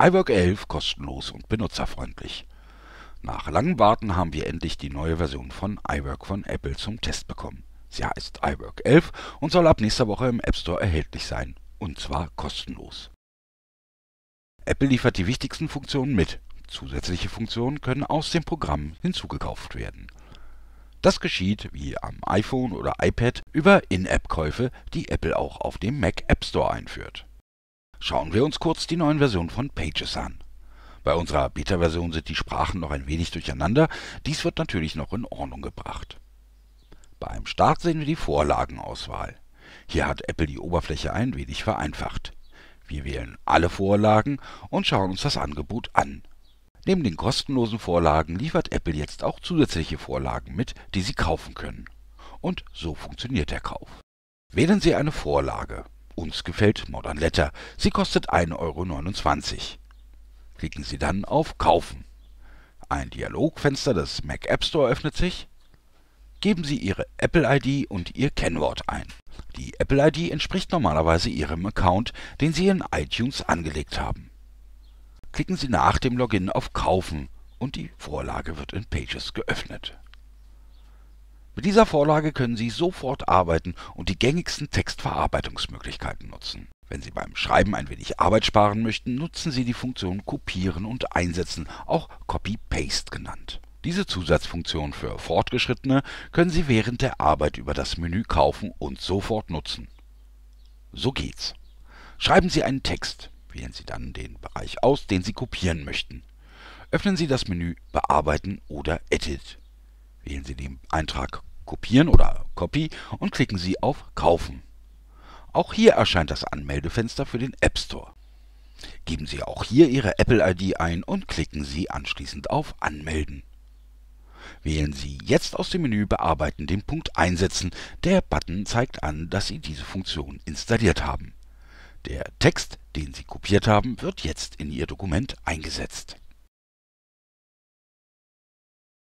iWork 11 kostenlos und benutzerfreundlich. Nach langem Warten haben wir endlich die neue Version von iWork von Apple zum Test bekommen. Sie heißt iWork 11 und soll ab nächster Woche im App Store erhältlich sein. Und zwar kostenlos. Apple liefert die wichtigsten Funktionen mit. Zusätzliche Funktionen können aus dem Programm hinzugekauft werden. Das geschieht, wie am iPhone oder iPad, über In-App-Käufe, die Apple auch auf dem Mac App Store einführt. Schauen wir uns kurz die neuen Versionen von Pages an. Bei unserer Beta-Version sind die Sprachen noch ein wenig durcheinander, dies wird natürlich noch in Ordnung gebracht. Beim Start sehen wir die Vorlagenauswahl. Hier hat Apple die Oberfläche ein wenig vereinfacht. Wir wählen alle Vorlagen und schauen uns das Angebot an. Neben den kostenlosen Vorlagen liefert Apple jetzt auch zusätzliche Vorlagen mit, die Sie kaufen können. Und so funktioniert der Kauf. Wählen Sie eine Vorlage. Uns gefällt Modern Letter. Sie kostet 1,29 Euro. Klicken Sie dann auf Kaufen. Ein Dialogfenster des Mac App Store öffnet sich. Geben Sie Ihre Apple-ID und Ihr Kennwort ein. Die Apple-ID entspricht normalerweise Ihrem Account, den Sie in iTunes angelegt haben. Klicken Sie nach dem Login auf Kaufen und die Vorlage wird in Pages geöffnet. Mit dieser Vorlage können Sie sofort arbeiten und die gängigsten Textverarbeitungsmöglichkeiten nutzen. Wenn Sie beim Schreiben ein wenig Arbeit sparen möchten, nutzen Sie die Funktion Kopieren und Einsetzen, auch Copy-Paste genannt. Diese Zusatzfunktion für Fortgeschrittene können Sie während der Arbeit über das Menü kaufen und sofort nutzen. So geht's. Schreiben Sie einen Text. Wählen Sie dann den Bereich aus, den Sie kopieren möchten. Öffnen Sie das Menü Bearbeiten oder Edit. Wählen Sie den Eintrag kopieren oder Copy und klicken Sie auf Kaufen. Auch hier erscheint das Anmeldefenster für den App Store. Geben Sie auch hier Ihre Apple-ID ein und klicken Sie anschließend auf Anmelden. Wählen Sie jetzt aus dem Menü Bearbeiten den Punkt Einsetzen. Der Button zeigt an, dass Sie diese Funktion installiert haben. Der Text, den Sie kopiert haben, wird jetzt in Ihr Dokument eingesetzt.